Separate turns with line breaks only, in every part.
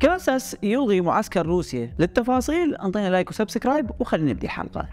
كاساس يلغي معسكر روسيا للتفاصيل انطينا لايك وسبسكرايب وخلينا نبدي الحلقه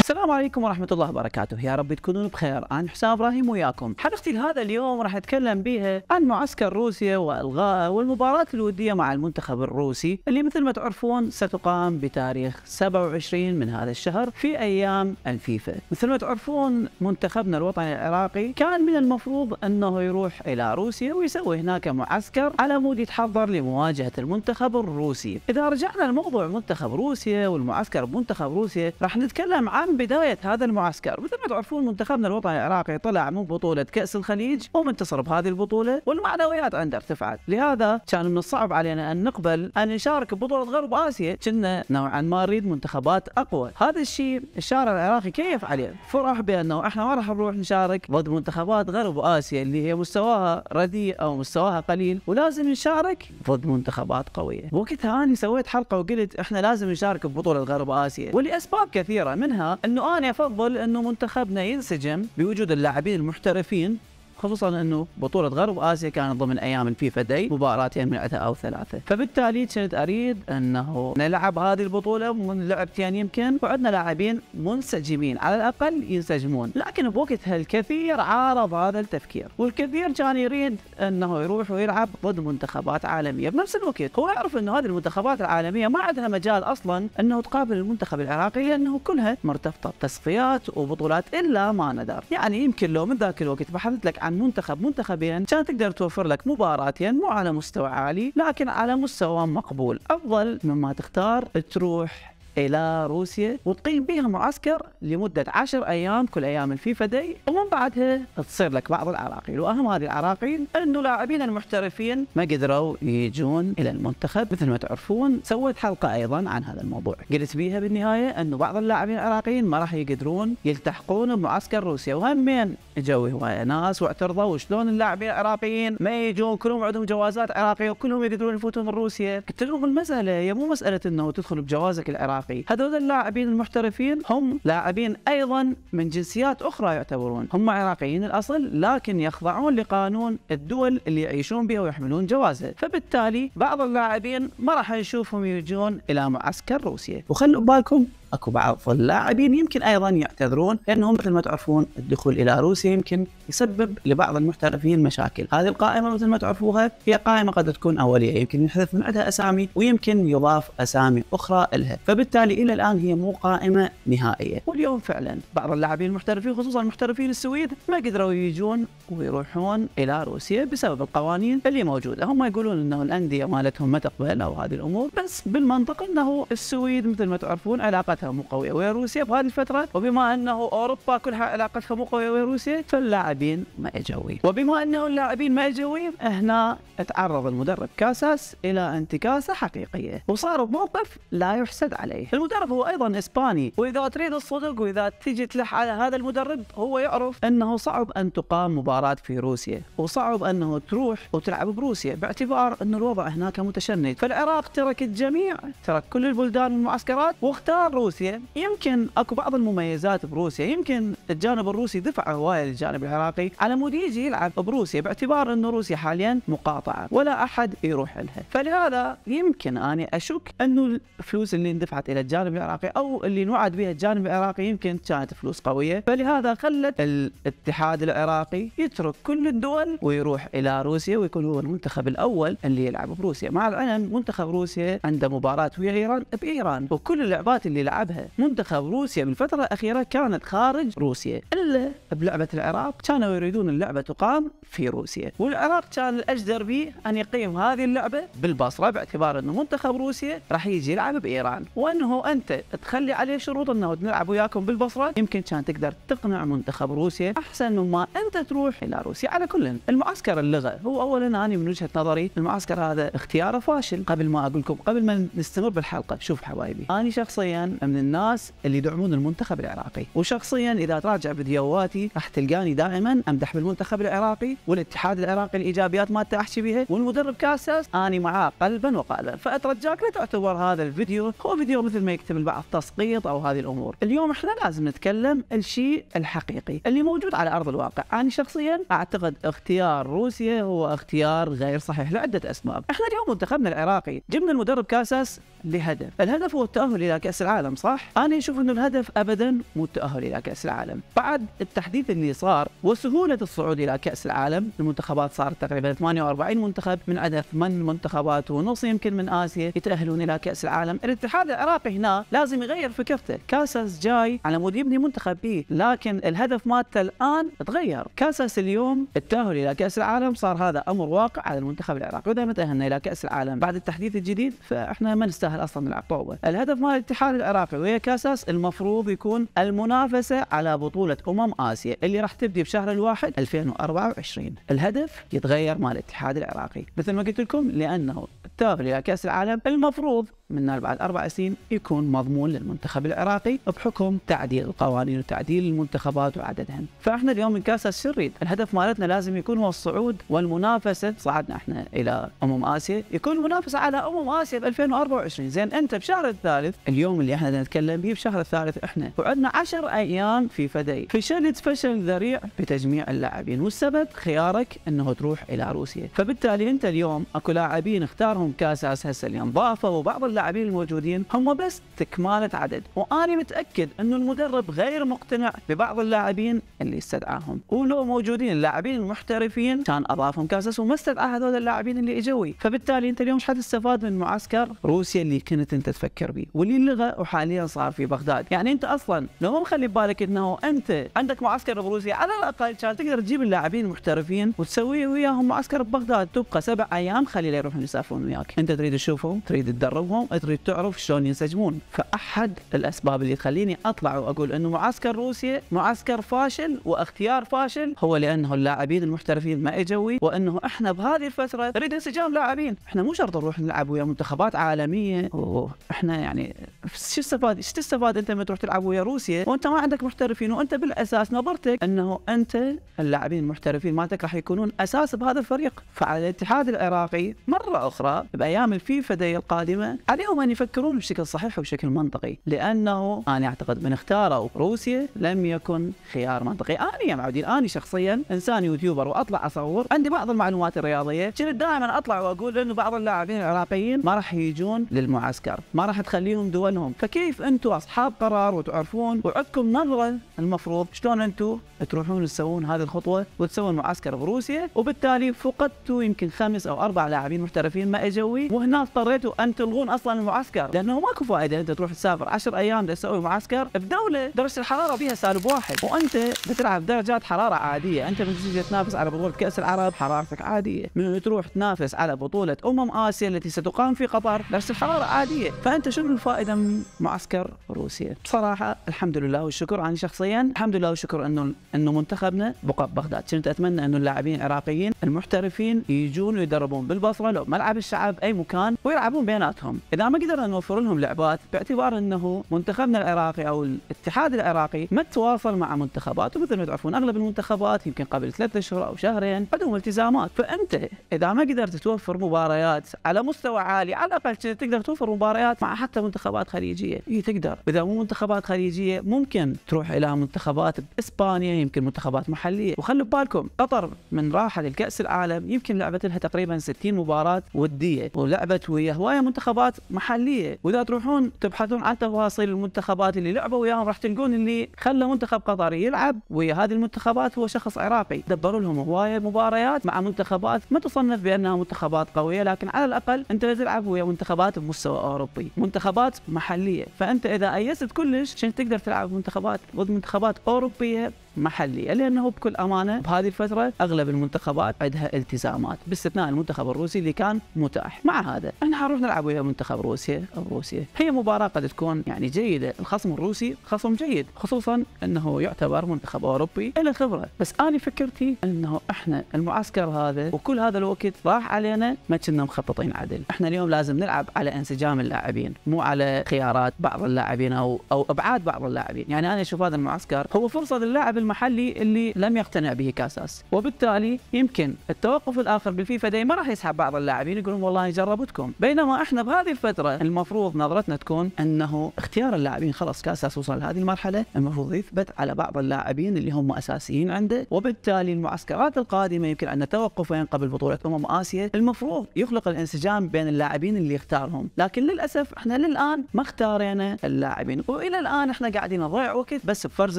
السلام عليكم ورحمة الله وبركاته، يا رب تكونون بخير، أنا حسام إبراهيم وياكم. حلقتي لهذا اليوم راح أتكلم بها عن معسكر روسيا وإلغائه والمباراة الودية مع المنتخب الروسي اللي مثل ما تعرفون ستقام بتاريخ 27 من هذا الشهر في أيام الفيفا. مثل ما تعرفون منتخبنا الوطني العراقي كان من المفروض أنه يروح إلى روسيا ويسوي هناك معسكر على مود يتحضر لمواجهة المنتخب الروسي. إذا رجعنا لموضوع منتخب روسيا أو المعسكر منتخب روسيا راح نتكلم عن بداية هذا المعسكر مثل ما تعرفون منتخبنا الوطني العراقي طلع من بطولة كأس الخليج ومنتصر بهذه البطولة والمعنويات عنده ارتفعت لهذا كان من الصعب علينا أن نقبل أن نشارك ببطولة غرب آسيا كنا نوعا ما نريد منتخبات أقوى هذا الشيء الشارع العراقي كيف عليه فرح بأنه احنا ما راح نروح نشارك ضد منتخبات غرب آسيا اللي هي مستواها رديء أو مستواها قليل ولازم نشارك ضد منتخبات قوية وقتها أنا سويت حلقة وقلت احنا لازم نشارك ببطولة بطولة غرب آسيا ولأسباب كثيرة منها أنه أنا أفضل أنه منتخبنا ينسجم بوجود اللاعبين المحترفين خصوصا انه بطوله غرب اسيا كانت ضمن ايام الفيفا داي مباراتين من او ثلاثه فبالتالي كنت اريد انه نلعب هذه البطوله من لعبتين يمكن وعندنا لاعبين منسجمين على الاقل ينسجمون لكن بوقتها الكثير عارض هذا التفكير والكثير كان يريد انه يروح ويلعب ضد منتخبات عالميه بنفس الوقت هو يعرف انه هذه المنتخبات العالميه ما عندها مجال اصلا انه تقابل المنتخب العراقي لانه كلها مرتبطه بتصفيات وبطولات الا ما ندر يعني يمكن لو من ذاك الوقت بحثت لك عن منتخب منتخبين عشان تقدر توفر لك مباراتين مو على مستوى عالي لكن على مستوى مقبول افضل مما تختار تروح إلى روسيا وتقيم بها معسكر لمدة 10 أيام كل أيام الفيفا داي ومن بعدها تصير لك بعض العراقيل وأهم هذه العراقيل أنه لاعبين المحترفين ما قدروا يجون إلى المنتخب مثل ما تعرفون سويت حلقة أيضا عن هذا الموضوع قلت بيها بالنهاية أنه بعض اللاعبين العراقيين ما راح يقدرون يلتحقون بمعسكر روسيا وهمين جو هواية ناس واعترضوا وشلون اللاعبين العراقيين ما يجون كلهم عندهم جوازات عراقية وكلهم يقدرون يفوتون من روسيا قلت لهم المسألة هي مو مسألة أنه تدخل بجوازك العراقي العراقي هذول اللاعبين المحترفين هم لاعبين ايضا من جنسيات اخرى يعتبرون هم عراقيين الاصل لكن يخضعون لقانون الدول اللي يعيشون بها ويحملون جوازه فبالتالي بعض اللاعبين ما راح نشوفهم يجون الى معسكر روسيا وخلوا بالكم اكو بعض اللاعبين يمكن ايضا يعتذرون لانهم مثل ما تعرفون الدخول الى روسيا يمكن يسبب لبعض المحترفين مشاكل، هذه القائمه مثل ما تعرفوها هي قائمه قد تكون اوليه يمكن يحذف من عندها اسامي ويمكن يضاف اسامي اخرى لها، فبالتالي الى الان هي مو قائمه نهائيه، واليوم فعلا بعض اللاعبين المحترفين خصوصا المحترفين السويد ما قدروا يجون ويروحون الى روسيا بسبب القوانين اللي موجوده، هم يقولون انه الانديه مالتهم ما تقبل او هذه الامور، بس بالمنطق انه السويد مثل ما تعرفون علاقه علاقتها مو قويه ويا روسيا بهذه الفتره وبما انه اوروبا كلها علاقتها مو قويه ويا روسيا فاللاعبين ما اجوا وبما انه اللاعبين ما اجوا هنا تعرض المدرب كاساس الى انتكاسه حقيقيه وصار بموقف لا يحسد عليه المدرب هو ايضا اسباني واذا تريد الصدق واذا تجي تلح على هذا المدرب هو يعرف انه صعب ان تقام مباراه في روسيا وصعب انه تروح وتلعب بروسيا باعتبار ان الوضع هناك متشنج فالعراق ترك الجميع ترك كل البلدان والمعسكرات واختار روسيا روسيا يمكن اكو بعض المميزات بروسيا يمكن الجانب الروسي دفع هوايه للجانب العراقي على مود يجي يلعب بروسيا باعتبار انه روسيا حاليا مقاطعه ولا احد يروح لها فلهذا يمكن اني اشك انه الفلوس اللي اندفعت الى الجانب العراقي او اللي نوعد بها الجانب العراقي يمكن كانت فلوس قويه فلهذا خلت الاتحاد العراقي يترك كل الدول ويروح الى روسيا ويكون هو المنتخب الاول اللي يلعب بروسيا مع العلم منتخب روسيا عنده مباراه ويا ايران بايران وكل اللعبات اللي لعب لعبها منتخب روسيا من الفترة الأخيرة كانت خارج روسيا إلا بلعبة العراق كانوا يريدون اللعبة تقام في روسيا والعراق كان الأجدر به أن يقيم هذه اللعبة بالبصرة باعتبار أنه منتخب روسيا راح يجي يلعب بإيران وأنه أنت تخلي عليه شروط أنه نلعب وياكم بالبصرة يمكن كان تقدر تقنع منتخب روسيا أحسن مما أنت تروح إلى روسيا على كل المعسكر اللغة هو أولا أنا من وجهة نظري المعسكر هذا اختياره فاشل قبل ما أقول لكم قبل ما نستمر بالحلقة شوف حبايبي أنا شخصيا من الناس اللي يدعمون المنتخب العراقي وشخصيا اذا تراجع فيديوهاتي راح تلقاني دائما امدح بالمنتخب العراقي والاتحاد العراقي الايجابيات مالته احكي بها والمدرب كاساس اني معاه قلبا وقالبا فاترجاك لا تعتبر هذا الفيديو هو فيديو مثل ما يكتب البعض تسقيط او هذه الامور اليوم احنا لازم نتكلم الشيء الحقيقي اللي موجود على ارض الواقع انا شخصيا اعتقد اختيار روسيا هو اختيار غير صحيح لعده اسباب احنا اليوم منتخبنا العراقي جبنا المدرب كاساس لهدف الهدف هو التاهل الى كاس العالم نعم، صح؟ أنا أشوف أنه الهدف أبدا مو التأهل إلى كأس العالم بعد التحديث اللي صار وسهولة الصعود إلى كأس العالم المنتخبات صارت تقريبا 48 منتخب من عدد ثمان منتخبات ونص يمكن من آسيا يتأهلون إلى كأس العالم الاتحاد العراقي هنا لازم يغير فكرته كاساس جاي على مود يبني منتخب بيه لكن الهدف مالته الآن تغير كاساس اليوم التأهل إلى كأس العالم صار هذا أمر واقع على المنتخب العراقي وإذا ما تأهلنا إلى كأس العالم بعد التحديث الجديد فإحنا ما نستاهل أصلا نلعب طوبة الهدف مال الاتحاد العراقي العاقل ويا كاساس المفروض يكون المنافسة على بطولة أمم آسيا اللي راح تبدي بشهر الواحد 2024 الهدف يتغير مع الاتحاد العراقي مثل ما قلت لكم لأنه التوافل لكاس كأس العالم المفروض من بعد أربع سنين يكون مضمون للمنتخب العراقي بحكم تعديل القوانين وتعديل المنتخبات وعددهن فإحنا اليوم من كاسة الشريد الهدف مالتنا لازم يكون هو الصعود والمنافسة صعدنا إحنا إلى أمم آسيا يكون المنافسة على أمم آسيا ب 2024 زين أنت بشهر الثالث اليوم اللي إحنا نتكلم به بشهر الثالث إحنا وعندنا 10 أيام في فدي فشلت فشل ذريع بتجميع اللاعبين والسبب خيارك أنه تروح إلى روسيا فبالتالي أنت اليوم أكو لاعبين اختارهم اس هسه اليوم ضافوا وبعض اللاعبين الموجودين هم بس تكمالة عدد وأنا متأكد أن المدرب غير مقتنع ببعض اللاعبين اللي استدعاهم ولو موجودين اللاعبين المحترفين كان أضافهم كاسس وما استدعى هذول اللاعبين اللي إجوي فبالتالي أنت اليوم استفاد من معسكر روسيا اللي كنت أنت تفكر به واللي لغى وحاليا صار في بغداد يعني أنت أصلا لو ما مخلي ببالك أنه أنت عندك معسكر بروسيا على الأقل كان تقدر تجيب اللاعبين المحترفين وتسوي وياهم معسكر ببغداد تبقى سبع أيام خلي يروحون يسافرون وياك أنت تريد تشوفهم تريد تدربهم تريد تعرف شلون ينسجمون فأحد الأسباب اللي تخليني أطلع وأقول أنه معسكر روسيا معسكر فاشل واختيار فاشل هو لأنه اللاعبين المحترفين ما اجوا وأنه إحنا بهذه الفترة نريد انسجام لاعبين إحنا مو شرط نروح نلعب ويا منتخبات عالمية وإحنا يعني شو استفاد ايش تستفاد انت لما تروح تلعب ويا روسيا وانت ما عندك محترفين وانت بالاساس نظرتك انه انت اللاعبين المحترفين مالتك راح يكونون اساس بهذا الفريق فعلى الاتحاد العراقي مره اخرى بايام الفيفا دي القادمه عليهم أن يفكرون بشكل صحيح وبشكل منطقي لأنه أنا أعتقد من اختاروا روسيا لم يكن خيار منطقي أنا يا معودين أنا شخصيا إنسان يوتيوبر وأطلع أصور عندي بعض المعلومات الرياضية كنت دائما أطلع وأقول أنه بعض اللاعبين العراقيين ما راح يجون للمعسكر ما راح تخليهم دولهم فكيف أنتم أصحاب قرار وتعرفون وعندكم نظرة المفروض شلون أنتم تروحون تسوون هذه الخطوة وتسوون معسكر بروسيا وبالتالي فقدتوا يمكن خمس أو أربع لاعبين محترفين ما اجوا وهنا اضطريتوا أن تلغون أصلا اصلا المعسكر لانه ماكو فائده انت تروح تسافر 10 ايام تسوي معسكر بدوله درجه الحراره فيها سالب واحد وانت بتلعب درجات حراره عاديه انت من تجي تنافس على بطوله كاس العرب حرارتك عاديه من تروح تنافس على بطوله امم اسيا التي ستقام في قطر درجه الحراره عاديه فانت شنو الفائده من معسكر روسيا بصراحه الحمد لله والشكر انا شخصيا الحمد لله والشكر انه انه منتخبنا بقى بغداد كنت اتمنى انه اللاعبين العراقيين المحترفين يجون ويدربون بالبصره لو ملعب الشعب اي مكان ويلعبون بيناتهم اذا ما قدرنا نوفر لهم لعبات باعتبار انه منتخبنا العراقي او الاتحاد العراقي ما تواصل مع منتخبات ومثل ما تعرفون اغلب المنتخبات يمكن قبل ثلاثة اشهر او شهرين عندهم التزامات فانت اذا ما قدرت توفر مباريات على مستوى عالي على الاقل تقدر توفر مباريات مع حتى منتخبات خليجيه هي تقدر واذا مو منتخبات خليجيه ممكن تروح الى منتخبات باسبانيا يمكن منتخبات محليه وخلوا ببالكم قطر من راحه الكاس العالم يمكن لعبت لها تقريبا 60 مباراه وديه ولعبت ويا هوايه منتخبات محليه واذا تروحون تبحثون عن تفاصيل المنتخبات اللي لعبوا وياهم راح تلقون اللي خلى منتخب قطري يلعب ويا هذه المنتخبات هو شخص عراقي دبروا لهم هوايه مباريات مع منتخبات ما تصنف بانها منتخبات قويه لكن على الاقل انت تلعب ويا منتخبات بمستوى اوروبي منتخبات محليه فانت اذا ايست كلش عشان تقدر تلعب منتخبات ضد منتخبات اوروبيه محلية لأنه بكل أمانة بهذه الفترة أغلب المنتخبات عندها التزامات باستثناء المنتخب الروسي اللي كان متاح مع هذا احنا حنروح نلعب ويا منتخب روسيا أو روسيا هي مباراة قد تكون يعني جيدة الخصم الروسي خصم جيد خصوصا أنه يعتبر منتخب أوروبي له خبرة بس أنا فكرتي أنه احنا المعسكر هذا وكل هذا الوقت راح علينا ما كنا مخططين عدل احنا اليوم لازم نلعب على انسجام اللاعبين مو على خيارات بعض اللاعبين أو أو أبعاد بعض اللاعبين يعني أنا أشوف هذا المعسكر هو فرصة للاعب المحلي اللي لم يقتنع به كاساس وبالتالي يمكن التوقف الاخر بالفيفا داي ما راح يسحب بعض اللاعبين يقولون والله جربتكم بينما احنا بهذه الفتره المفروض نظرتنا تكون انه اختيار اللاعبين خلاص كاساس وصل لهذه المرحله المفروض يثبت على بعض اللاعبين اللي هم اساسيين عنده وبالتالي المعسكرات القادمه يمكن ان توقفين قبل بطوله امم اسيا المفروض يخلق الانسجام بين اللاعبين اللي يختارهم لكن للاسف احنا للان ما اختارينا اللاعبين والى الان احنا قاعدين نضيع وقت بس بفرز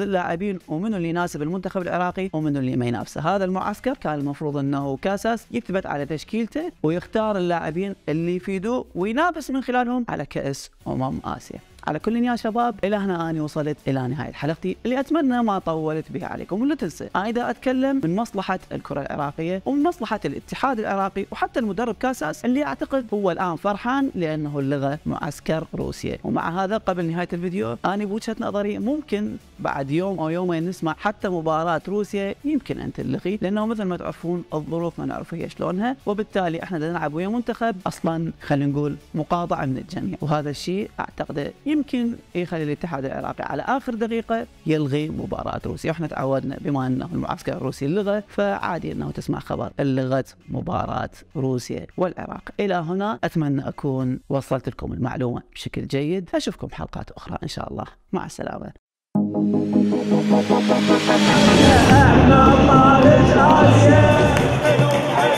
اللاعبين ومنو اللي يناسب المنتخب العراقي ومنه اللي ما ينافسه هذا المعسكر كان المفروض انه كاساس يثبت على تشكيلته ويختار اللاعبين اللي يفيدوه وينافس من خلالهم على كاس امم اسيا على كل يا شباب الى هنا اني وصلت الى نهايه حلقتي اللي اتمنى ما طولت بها عليكم ولا تنسى انا اتكلم من مصلحه الكره العراقيه ومن مصلحه الاتحاد العراقي وحتى المدرب كاساس اللي اعتقد هو الان فرحان لانه لغى معسكر روسيا ومع هذا قبل نهايه الفيديو انا بوجهه نظري ممكن بعد يوم او يومين نسمع حتى مباراه روسيا يمكن ان تلغي لانه مثل ما تعرفون الظروف ما نعرف هي شلونها وبالتالي احنا نلعب ويا منتخب اصلا خلينا نقول مقاطعه من الجميع وهذا الشيء اعتقده يمكن يخلي الاتحاد العراقي على اخر دقيقه يلغي مباراه روسيا واحنا تعودنا بما انه المعسكر الروسي لغى فعادي انه تسمع خبر لغت مباراه روسيا والعراق الى هنا اتمنى اكون وصلت لكم المعلومه بشكل جيد اشوفكم حلقات اخرى ان شاء الله مع السلامه احنا